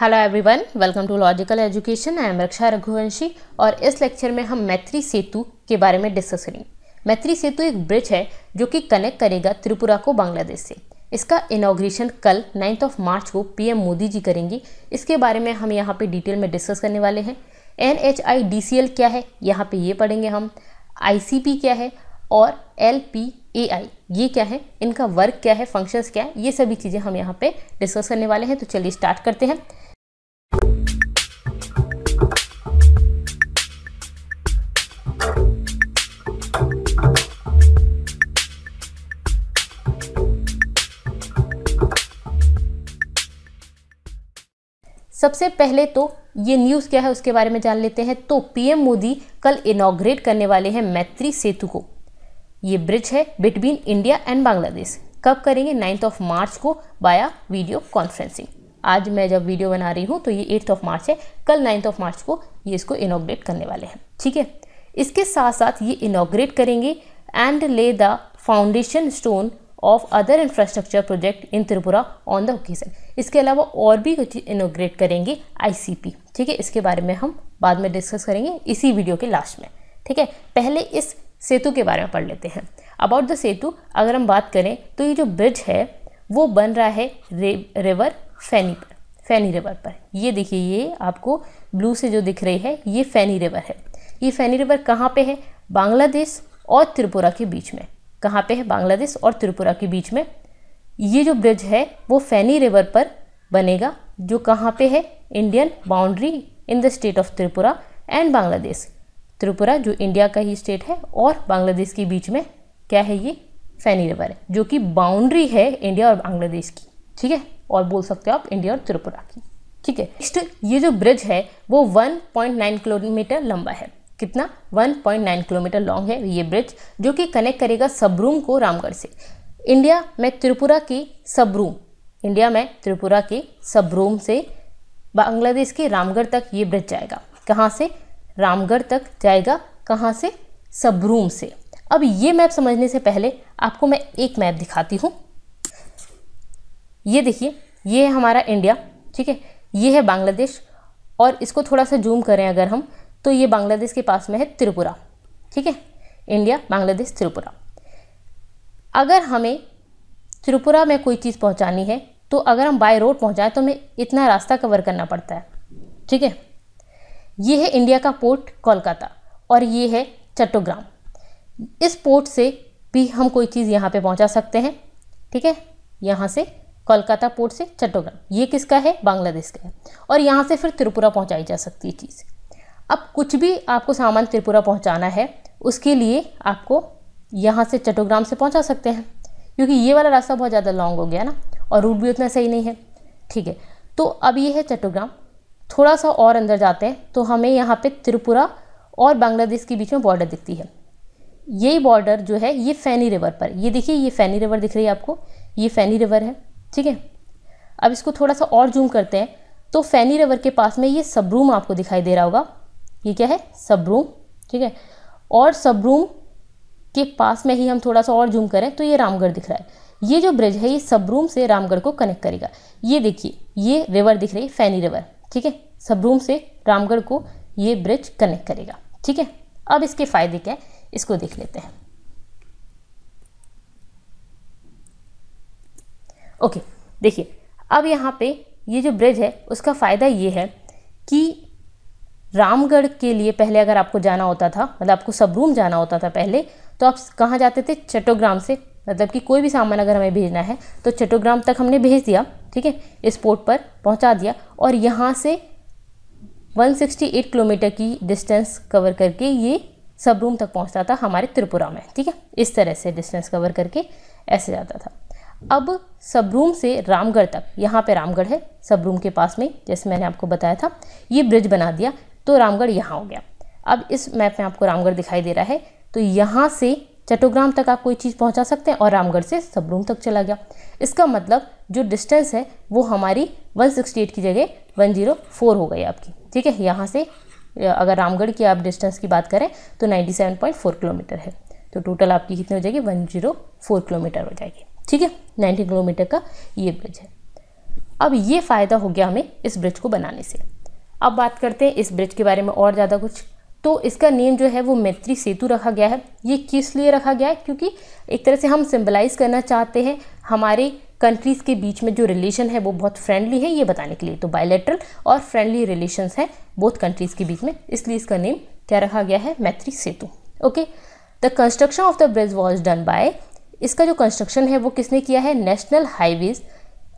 hello everyone welcome to logical education I am Raksha Raghuvanshi और इस lecture में हम मैत्री सेतु के बारे में डिस्कस करेंगे मैत्री सेतु एक ब्रिज है जो कि कनेक्ट करेगा त्रिपुरा को बांग्लादेश से इसका इनाग्रेशन कल नाइन्थ ऑफ मार्च को पीएम मोदी जी करेंगे इसके बारे में हम यहाँ पे डिटेल में डिस्कस करने वाले हैं एन क्या है यहाँ पर ये पढ़ेंगे हम आई क्या है और एल पी ए आई ये क्या है इनका वर्क क्या है फंक्शंस क्या है ये सभी चीज़ें हम यहाँ पे डिस्कस करने वाले हैं तो चलिए स्टार्ट करते हैं सबसे पहले तो ये न्यूज़ क्या है उसके बारे में जान लेते हैं तो पीएम मोदी कल इनाग्रेट करने वाले हैं मैत्री सेतु को ये ब्रिज है बिटवीन इंडिया एंड बांग्लादेश कब करेंगे नाइन्थ ऑफ मार्च को बाया वीडियो कॉन्फ्रेंसिंग आज मैं जब वीडियो बना रही हूँ तो ये एट्थ ऑफ मार्च है कल नाइन्थ ऑफ मार्च को ये इसको इनाग्रेट करने वाले हैं ठीक है इसके साथ साथ ये इनाग्रेट करेंगे and lay the foundation stone of other infrastructure project in Tripura on the occasion इसके अलावा और भी कुछ इनोग्रेट करेंगे आईसीपी ठीक है इसके बारे में हम बाद में डिस्कस करेंगे इसी वीडियो के लास्ट में ठीक है पहले इस सेतु के बारे में पढ़ लेते हैं अबाउट द सेतु अगर हम बात करें तो ये जो ब्रिज है वो बन रहा है रिवर फैनी पर फैनी रिवर पर ये देखिए ये आपको ब्लू से जो दिख रही है ये फैनी रिवर है ये फैनी रिवर कहाँ पे है बांग्लादेश और त्रिपुरा के बीच में कहाँ पे है बांग्लादेश और त्रिपुरा के बीच में ये जो ब्रिज है वो फैनी रिवर पर बनेगा जो कहाँ पे है Indian boundary in the state of Tripura and Bangladesh Tripura जो इंडिया का ही स्टेट है और बांग्लादेश के बीच में क्या है ये फैनी रिवर है जो कि बाउंड्री है इंडिया और बांग्लादेश की ठीक है और बोल सकते हो आप इंडिया और त्रिपुरा की ठीक है नेक्स्ट ये जो ब्रिज है वो 1.9 किलोमीटर लंबा है कितना 1.9 किलोमीटर लॉन्ग है ये ब्रिज जो कि कनेक्ट करेगा सबरूम को रामगढ़ से इंडिया में त्रिपुरा की सबरूम इंडिया में त्रिपुरा के सबरूम से बांग्लादेश के रामगढ़ तक ये ब्रिज जाएगा कहाँ से रामगढ़ तक जाएगा कहाँ से सबरूम से अब ये मैप समझने से पहले आपको मैं एक मैप दिखाती हूँ ये देखिए ये है हमारा इंडिया ठीक है ये है बांग्लादेश और इसको थोड़ा सा जूम करें अगर हम तो ये बांग्लादेश के पास में है त्रिपुरा ठीक है इंडिया बांग्लादेश त्रिपुरा अगर हमें त्रिपुरा में कोई चीज़ पहुँचानी है तो अगर हम बाय रोड पहुँचाएँ तो हमें इतना रास्ता कवर करना पड़ता है ठीक है ये है इंडिया का पोर्ट कोलकाता और ये है चट्टोग्राम इस पोर्ट से भी हम कोई चीज़ यहाँ पे पहुँचा सकते हैं ठीक है यहाँ से कोलकाता पोर्ट से चट्टोग्राम ये किसका है बांग्लादेश का है और यहाँ से फिर त्रिपुरा पहुँचाई जा सकती है चीज़ अब कुछ भी आपको सामान त्रिपुरा पहुँचाना है उसके लिए आपको यहाँ से चट्टोग्राम से पहुँचा सकते हैं क्योंकि ये वाला रास्ता बहुत ज़्यादा लॉन्ग हो गया ना और रूट भी उतना सही नहीं है ठीक है तो अब ये है चट्टोग्राम थोड़ा सा और अंदर जाते हैं तो हमें यहाँ पे त्रिपुरा और बांग्लादेश के बीच में बॉर्डर दिखती है ये बॉर्डर जो है ये फैनी रिवर पर ये देखिए ये फैनी रिवर दिख रही है आपको ये फैनी रिवर है ठीक है अब इसको थोड़ा सा और जूम करते हैं तो फैनी रिवर के पास में ये सबरूम आपको दिखाई दे रहा होगा ये क्या है सबरूम ठीक है और सबरूम के पास में ही हम थोड़ा सा और जूम करें तो ये रामगढ़ दिख रहा है ये जो ब्रिज है ये सबरूम से रामगढ़ को कनेक्ट करेगा ये देखिए ये रिवर दिख रही है फैनी रिवर ठीक है सबरूम से रामगढ़ को ये ब्रिज कनेक्ट करेगा ठीक है अब इसके फायदे क्या है इसको देख लेते हैं ओके देखिए अब यहाँ पे ये जो ब्रिज है उसका फ़ायदा ये है कि रामगढ़ के लिए पहले अगर आपको जाना होता था मतलब आपको सबरूम जाना होता था पहले तो आप कहाँ जाते थे चट्टोग्राम से मतलब कि कोई भी सामान अगर हमें भेजना है तो चट्टोग्राम तक हमने भेज दिया ठीक है इस पोर्ट पर पहुंचा दिया और यहाँ से 168 किलोमीटर की डिस्टेंस कवर करके ये सब रूम तक पहुँचता था हमारे त्रिपुरा में ठीक है इस तरह से डिस्टेंस कवर करके ऐसे जाता था अब सबरूम से रामगढ़ तक यहाँ पे रामगढ़ है रूम के पास में जैसे मैंने आपको बताया था ये ब्रिज बना दिया तो रामगढ़ यहाँ हो गया अब इस मैप में आपको रामगढ़ दिखाई दे रहा है तो यहाँ से चट्टोग्राम तक आप कोई चीज़ पहुंचा सकते हैं और रामगढ़ से सबरूम तक चला गया इसका मतलब जो डिस्टेंस है वो हमारी 168 की जगह 104 हो गई आपकी ठीक है यहाँ से अगर रामगढ़ की आप डिस्टेंस की बात करें तो 97.4 किलोमीटर है तो टोटल आपकी कितनी हो जाएगी 104 किलोमीटर हो जाएगी ठीक है 90 किलोमीटर का ये ब्रिज है अब ये फ़ायदा हो गया हमें इस ब्रिज को बनाने से अब बात करते हैं इस ब्रिज के बारे में और ज़्यादा कुछ तो इसका नेम जो है वो मैत्री सेतु रखा गया है ये किस लिए रखा गया है क्योंकि एक तरह से हम सिम्बलाइज़ करना चाहते हैं हमारे कंट्रीज़ के बीच में जो रिलेशन है वो बहुत फ्रेंडली है ये बताने के लिए तो बायलेटरल और फ्रेंडली रिलेशंस हैं बोथ कंट्रीज़ के बीच में इसलिए इसका नेम क्या रखा गया है Maitri Setu okay the construction of the bridge was done by इसका जो कंस्ट्रक्शन है वो किसने किया है national highways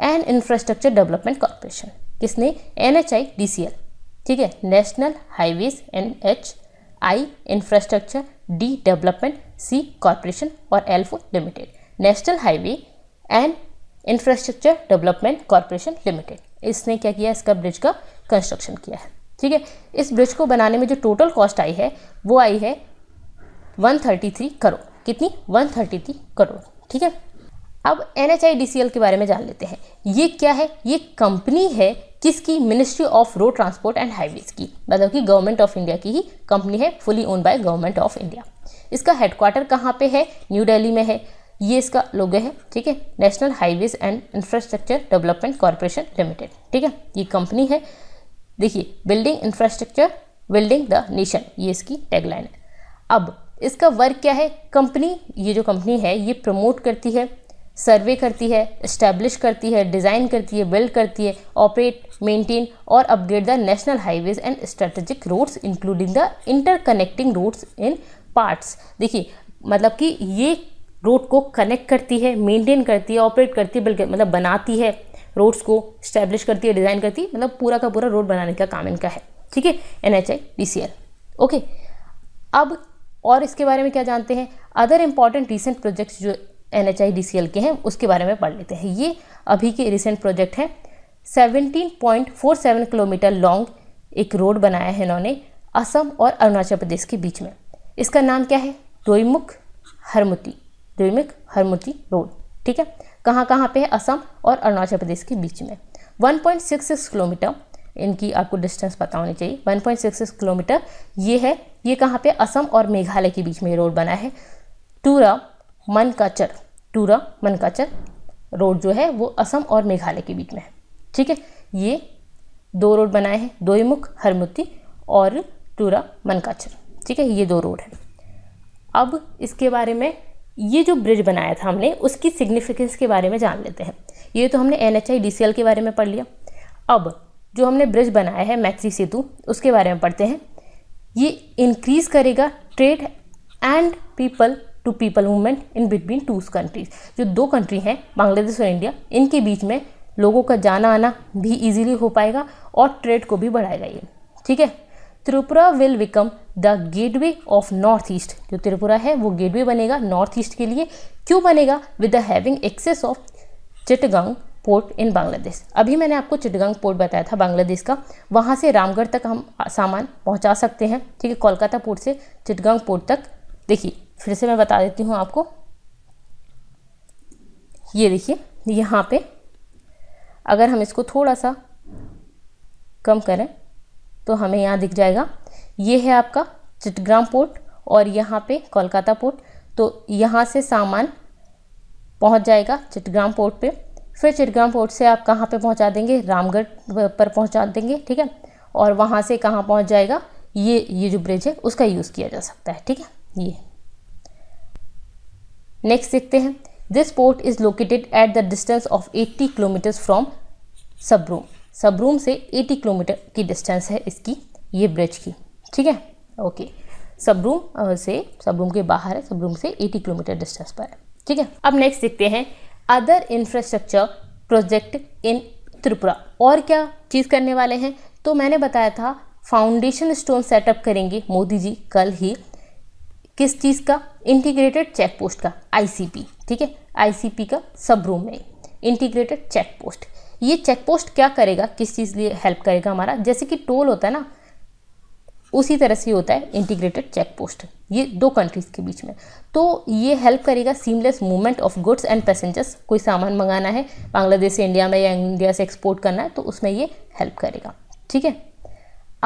and infrastructure development corporation किसने N H I D C L ठीक है national highways N H I infrastructure D development C corporation और L limited national highway and infrastructure development corporation limited इसने क्या किया इसका bridge का construction किया है ठीक है इस ब्रिज को बनाने में जो टोटल कॉस्ट आई है वो आई है 133 करोड़ कितनी 133 करोड़ ठीक है अब एन के बारे में जान लेते हैं ये क्या है ये कंपनी है किसकी ministry of road transport and highways की मतलब कि गवर्नमेंट ऑफ इंडिया की ही कंपनी है fully own by government of India इसका हेडक्वार्टर कहाँ पे है न्यू दिल्ली में है ये इसका लोगो है ठीक है national highways and infrastructure development corporation limited ठीक है ये कंपनी है देखिए building infrastructure building the nation ये इसकी टैगलाइन है अब इसका वर्क क्या है कंपनी ये जो कंपनी है ये प्रमोट करती है सर्वे करती है इस्टेब्लिश करती है डिज़ाइन करती है बिल्ड करती है ऑपरेट मेंटेन और update the national highways and strategic roads including the interconnecting roads in parts देखिए मतलब कि ये रोड को कनेक्ट करती है मेंटेन करती है ऑपरेट करती है बल्कि मतलब बनाती है रोड्स को स्टैब्लिश करती है डिज़ाइन करती है मतलब पूरा का पूरा रोड बनाने का काम इनका है ठीक है N H I C L okay अब और इसके बारे में क्या जानते हैं अदर इम्पॉर्टेंट रिसेंट प्रोजेक्ट्स जो एन एच के हैं उसके बारे में पढ़ लेते हैं ये अभी के रिसेंट प्रोजेक्ट है 17.47 किलोमीटर लॉन्ग एक रोड बनाया है इन्होंने असम और अरुणाचल प्रदेश के बीच में इसका नाम क्या है दोईमुख हरमुती द्विमुख हरमुती रोड ठीक है कहाँ कहाँ पे है असम और अरुणाचल प्रदेश के बीच में 1.66 किलोमीटर इनकी आपको डिस्टेंस पता होनी चाहिए 1.66 किलोमीटर ये है ये कहाँ पे असम और मेघालय के बीच में रोड बना है टूरा मनकाचर टूरा मनकाचर रोड जो है वो असम और मेघालय के बीच में है ठीक है ये दो रोड बनाए हैं दोईमुख हरमुती और टूरा मनकाचर ठीक है ये दो रोड है अब इसके बारे में ये जो ब्रिज बनाया था हमने उसकी सिग्निफिकेंस के बारे में जान लेते हैं ये तो हमने N H I D C L के बारे में पढ़ लिया अब जो हमने ब्रिज बनाया है मैत्री सेतु उसके बारे में पढ़ते हैं ये इंक्रीज़ करेगा trade and people to people movement in between two countries जो दो कंट्री हैं बांग्लादेश और इंडिया इनके बीच में लोगों का जाना आना भी इजीली हो पाएगा और ट्रेड को भी बढ़ाएगा ये ठीक है Tripura will become the gateway of north east जो त्रिपुरा है वो गेटवे बनेगा नॉर्थ ईस्ट के लिए क्यों बनेगा with the having access of Chittagong port in Bangladesh अभी मैंने आपको चिटगंग पोर्ट बताया था बांग्लादेश का वहाँ से रामगढ़ तक हम सामान पहुँचा सकते हैं ठीक है कोलकाता पोर्ट से चिटगंग पोर्ट तक देखिए फिर से मैं बता देती हूँ आपको ये देखिए यहाँ पे अगर हम इसको थोड़ा सा कम करें तो हमें यहाँ दिख जाएगा ये है आपका चिटग्राम पोर्ट और यहाँ पे कोलकाता पोर्ट तो यहाँ से सामान पहुँच जाएगा चिटग्राम पोर्ट पे फिर चिटग्राम पोर्ट से आप कहाँ पे पहुँचा देंगे रामगढ़ पर पहुँचा देंगे ठीक है और वहाँ से कहाँ पहुँच जाएगा ये ये जो ब्रिज है उसका यूज़ किया जा सकता है ठीक है ये नेक्स्ट देखते हैं this port is located at the distance of 80 kilometre from Sabroom Sabroom से 80 किलोमीटर की डिस्टेंस है इसकी ये ब्रिज की ठीक है ओके सबरूम uh, से सबरूम के बाहर है सबरूम से 80 किलोमीटर डिस्टेंस पर है ठीक है अब नेक्स्ट देखते हैं other infrastructure project in Tripura और क्या चीज़ करने वाले हैं तो मैंने बताया था फाउंडेशन स्टोन सेटअप करेंगे मोदी जी कल ही किस चीज़ का इंटीग्रेटेड चेक पोस्ट का आईसीपी ठीक है आईसीपी का सब रूम में इंटीग्रेटेड चेक पोस्ट ये चेक पोस्ट क्या करेगा किस चीज़ लिए हेल्प करेगा हमारा जैसे कि टोल होता है ना उसी तरह से होता है इंटीग्रेटेड चेक पोस्ट ये दो कंट्रीज़ के बीच में तो ये हेल्प करेगा seamless movement of goods and passengers कोई सामान मंगाना है बांग्लादेश से इंडिया में या इंडिया से एक्सपोर्ट करना है तो उसमें ये हेल्प करेगा ठीक है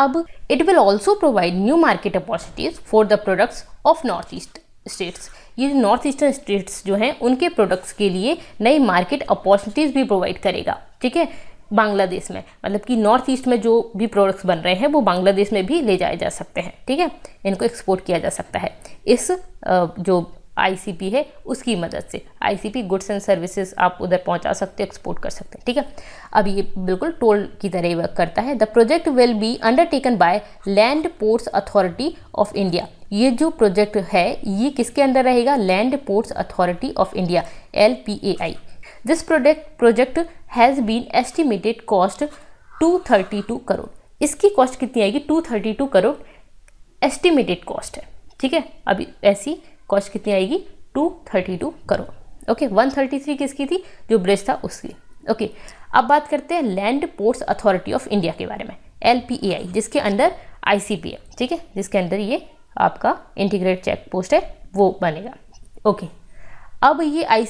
अब it will also provide new market opportunities for the products of north east states ये नॉर्थ ईस्टर्न स्टेट्स जो हैं उनके प्रोडक्ट्स के लिए नई मार्केट अपॉर्चुनिटीज़ भी प्रोवाइड करेगा ठीक है बांग्लादेश में मतलब कि नॉर्थ ईस्ट में जो भी प्रोडक्ट्स बन रहे हैं वो बांग्लादेश में भी ले जाए जा सकते हैं ठीक है इनको एक्सपोर्ट किया जा सकता है इस जो आईसीपी है उसकी मदद से आईसीपी गुड्स एंड सर्विसेज आप उधर पहुंचा सकते हो एक्सपोर्ट कर सकते हैं ठीक है अब ये बिल्कुल टोल की तरह वर्क करता है the project will be undertaken by land ports authority of India ये जो प्रोजेक्ट है ये किसके अंदर रहेगा land ports authority of India L P A I this product project has been estimated cost two thirty two crore इसकी cost कितनी आएगी two thirty two crore estimated cost है ठीक है अभी ऐसी कॉस्ट कितनी आएगी two thirty two crore okay one thirty three किसकी थी जो ब्रिज था उसकी ओके अब बात करते हैं land ports authority of India के बारे में एल जिसके अंदर आई सी ठीक है जिसके अंदर ये आपका इंटीग्रेट चेक पोस्ट है वो बनेगा ओके अब ये आई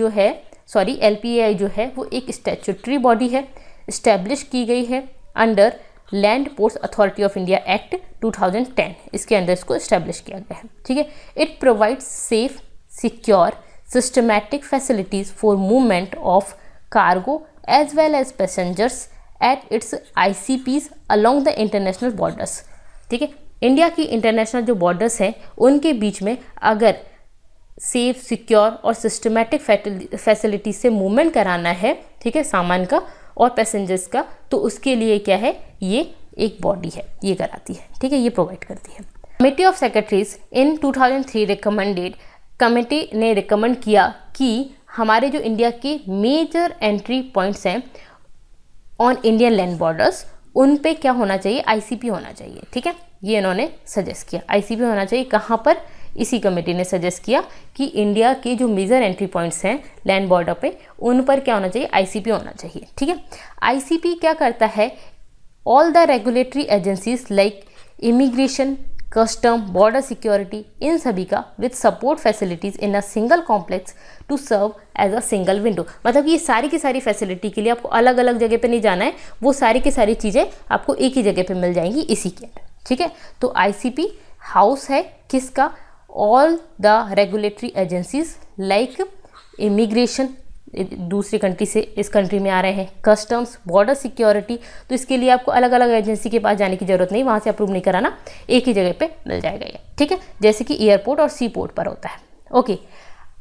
जो है सॉरी एल जो है वो एक स्टेचुटरी बॉडी है इस्टेब्लिश की गई है under land ports authority of India act 2010 इसके अंदर इसको इस्टेब्लिश किया गया है ठीक है it provides safe secure systematic facilities for movement of cargo as well as passengers at its I along the international borders ठीक है इंडिया की इंटरनेशनल जो बॉर्डर्स हैं उनके बीच में अगर सेफ सिक्योर और सिस्टमेटिक फैसिलिटी से मूवमेंट कराना है ठीक है सामान का और पैसेंजर्स का तो उसके लिए क्या है ये एक बॉडी है ये कराती है ठीक है ये प्रोवाइड करती है committee of secretaries in 2003 recommended committee ने रिकमेंड किया कि हमारे जो इंडिया के मेजर एंट्री पॉइंट्स हैं ऑन इंडियन लैंड बॉर्डर्स उन पे क्या होना चाहिए आईसीपी होना चाहिए ठीक है ये इन्होंने सजेस्ट किया आईसीपी होना चाहिए कहाँ पर इसी कमेटी ने सजेस्ट किया कि इंडिया के जो मेजर एंट्री पॉइंट्स हैं लैंड बॉर्डर पे उन पर क्या होना चाहिए आईसीपी होना चाहिए ठीक है आईसीपी क्या करता है all the regulatory agencies like immigration custom border security इन सभी का with support facilities in a single complex to serve as a single window मतलब ये सारी की सारी फैसिलिटी के लिए आपको अलग अलग जगह पे नहीं जाना है वो सारी की सारी चीज़ें आपको एक ही जगह पे मिल जाएंगी इसी के अंदर ठीक है तो आईसीपी हाउस है किसका all the regulatory agencies like immigration दूसरी कंट्री से इस कंट्री में आ रहे हैं कस्टम्स बॉर्डर सिक्योरिटी तो इसके लिए आपको अलग अलग एजेंसी के पास जाने की ज़रूरत नहीं वहाँ से अप्रूव नहीं कराना एक ही जगह पे मिल जाएगा ये ठीक है जैसे कि एयरपोर्ट और सी पोर्ट पर होता है ओके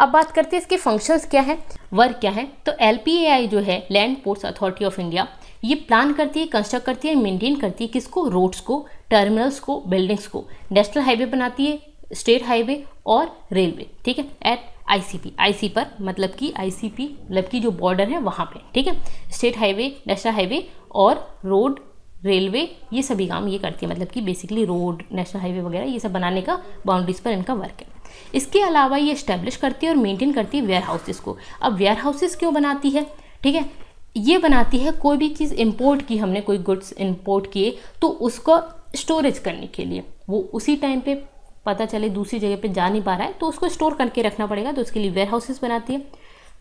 अब बात करते हैं इसके फंक्शंस क्या है वर्क क्या है तो एल जो है land ports authority of India ये प्लान करती है कंस्ट्रक्ट करती है मेनटेन करती है किसको रोड्स को टर्मिनल्स को बिल्डिंग्स को नेशनल हाईवे बनाती है स्टेट हाईवे और रेलवे ठीक है एट आईसीपी आईसी पर मतलब कि आईसीपी मतलब की जो बॉर्डर है वहाँ पे ठीक है स्टेट हाईवे नेशनल हाईवे और रोड रेलवे ये सभी काम ये करती है मतलब कि बेसिकली रोड नेशनल हाईवे वगैरह ये सब बनाने का बाउंड्रीज़ पर इनका वर्क है इसके अलावा ये इस्टेब्लिश करती है और मेंटेन करती है वेयर हाउसेज को अब वेयर हाउसेज़ क्यों बनाती है ठीक है ये बनाती है कोई भी चीज़ इम्पोर्ट की हमने कोई गुड्स इम्पोर्ट किए तो उसको स्टोरेज करने के लिए वो उसी टाइम पे पता चले दूसरी जगह पे जा नहीं पा रहा है तो उसको स्टोर करके रखना पड़ेगा तो उसके लिए वेयर हाउसेज बनाती है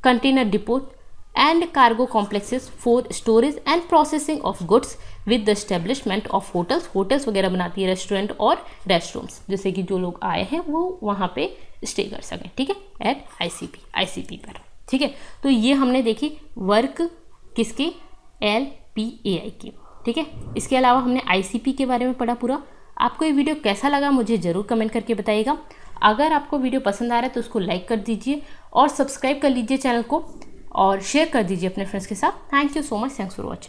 container depot and cargo complexes for storage and processing of goods with the establishment of hotels hotels वगैरह बनाती है रेस्टोरेंट और रेस्ट रूम्स जैसे कि जो लोग आए हैं वो वहाँ पे स्टे कर सकें ठीक है एट आईसीपी आईसीपी पर ठीक है तो ये हमने देखी वर्क किसके एल पी ए आई की ठीक है इसके अलावा हमने आईसीपी के बारे में पढ़ा पूरा आपको ये वीडियो कैसा लगा मुझे ज़रूर कमेंट करके बताइएगा अगर आपको वीडियो पसंद आ रहा है तो उसको लाइक कर दीजिए और सब्सक्राइब कर लीजिए चैनल को और शेयर कर दीजिए अपने फ्रेंड्स के साथ thank you so much thanks for watching